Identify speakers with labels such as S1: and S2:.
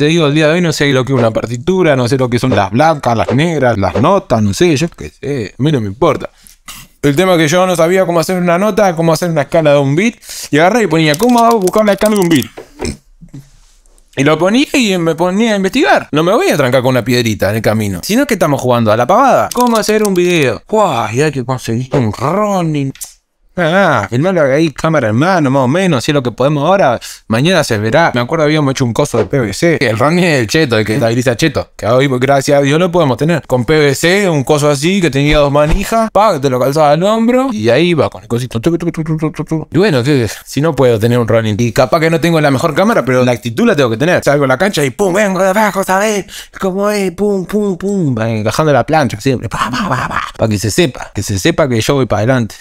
S1: te digo, el día de hoy no sé lo que es una partitura, no sé lo que son las blancas, las negras, las notas, no sé, yo qué sé, a mí no me importa. El tema es que yo no sabía cómo hacer una nota, cómo hacer una escala de un beat, y agarré y ponía, ¿cómo a buscar la escala de un beat? Y lo ponía y me ponía a investigar. No me voy a trancar con una piedrita en el camino. Sino que estamos jugando a la pavada. ¿Cómo hacer un video? ¡Guau! Y hay que conseguir un running. Ah, filmarlo ahí, cámara hermano, más o menos, si es lo que podemos ahora. Mañana se verá. Me acuerdo habíamos hecho un coso de PVC. El Ronnie es el cheto, el que estabiliza cheto. Que hoy, gracias a Dios, lo podemos tener. Con PVC, un coso así, que tenía dos manijas, pa, que te lo calzaba al hombro, y ahí va con el cosito. Y bueno, si no puedo tener un running. Y capaz que no tengo la mejor cámara, pero la actitud la tengo que tener. Salgo a la cancha y pum, vengo de abajo, ¿sabes? Como es, pum, pum, pum. Encajando la plancha siempre. Pa,
S2: pa, pa, pa.
S3: Para que se sepa, que se sepa que yo voy para adelante.